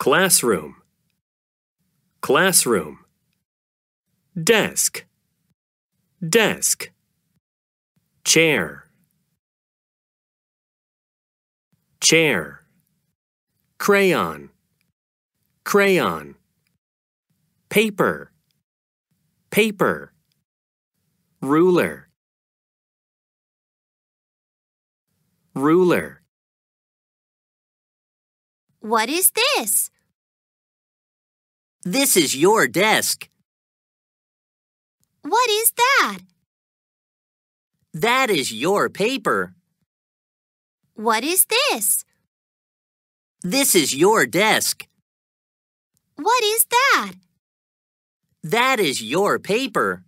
classroom, classroom, desk, desk, chair, chair, crayon, crayon, paper, paper, ruler, ruler. What is this? This is your desk. What is that? That is your paper. What is this? This is your desk. What is that? That is your paper.